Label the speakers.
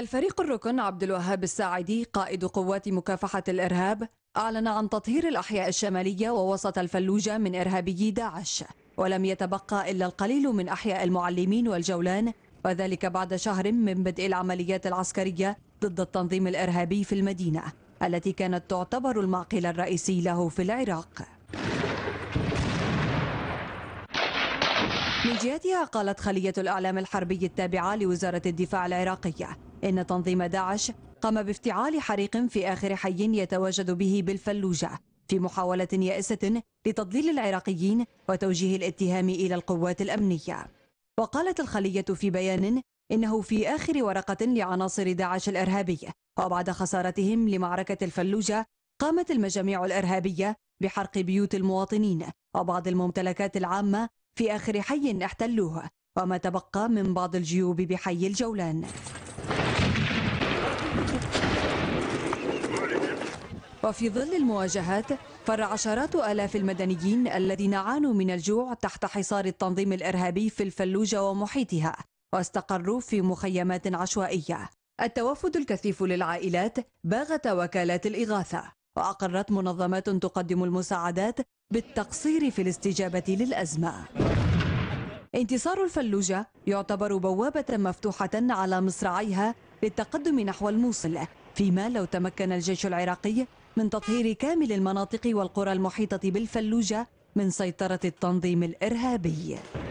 Speaker 1: الفريق الركن عبد الوهاب الساعدي قائد قوات مكافحة الإرهاب أعلن عن تطهير الأحياء الشمالية ووسط الفلوجة من إرهابيي داعش ولم يتبقى إلا القليل من أحياء المعلمين والجولان وذلك بعد شهر من بدء العمليات العسكرية ضد التنظيم الإرهابي في المدينة التي كانت تعتبر المعقل الرئيسي له في العراق من جهتها قالت خلية الإعلام الحربي التابعة لوزارة الدفاع العراقية إن تنظيم داعش قام بافتعال حريق في آخر حي يتواجد به بالفلوجة في محاولة يائسة لتضليل العراقيين وتوجيه الاتهام إلى القوات الأمنية وقالت الخلية في بيان إنه في آخر ورقة لعناصر داعش الإرهابية وبعد خسارتهم لمعركة الفلوجة قامت المجاميع الإرهابية بحرق بيوت المواطنين وبعض الممتلكات العامة في آخر حي احتلوه وما تبقى من بعض الجيوب بحي الجولان وفي ظل المواجهات فر عشرات آلاف المدنيين الذين عانوا من الجوع تحت حصار التنظيم الإرهابي في الفلوجة ومحيطها واستقروا في مخيمات عشوائية التوفد الكثيف للعائلات باغت وكالات الإغاثة وأقرت منظمات تقدم المساعدات بالتقصير في الاستجابة للأزمة انتصار الفلوجة يعتبر بوابة مفتوحة على مصراعيها للتقدم نحو الموصل فيما لو تمكن الجيش العراقي من تطهير كامل المناطق والقرى المحيطة بالفلوجة من سيطرة التنظيم الإرهابي